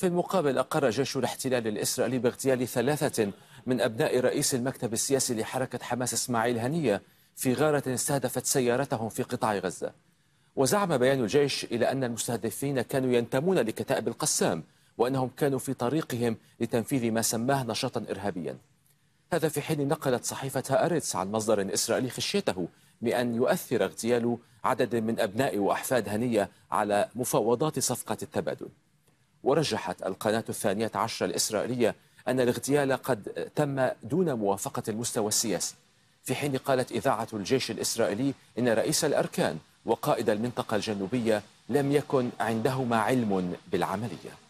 في المقابل أقر جيش الاحتلال الإسرائيلي باغتيال ثلاثة من أبناء رئيس المكتب السياسي لحركة حماس إسماعيل هنية في غارة استهدفت سيارتهم في قطاع غزة وزعم بيان الجيش إلى أن المستهدفين كانوا ينتمون لكتائب القسام وأنهم كانوا في طريقهم لتنفيذ ما سماه نشاطا إرهابيا هذا في حين نقلت صحيفة أريتس عن مصدر إسرائيلي خشيته بأن يؤثر اغتيال عدد من أبناء وأحفاد هنية على مفاوضات صفقة التبادل ورجحت القناة الثانية عشر الإسرائيلية أن الاغتيال قد تم دون موافقة المستوى السياسي في حين قالت إذاعة الجيش الإسرائيلي إن رئيس الأركان وقائد المنطقة الجنوبية لم يكن عندهما علم بالعملية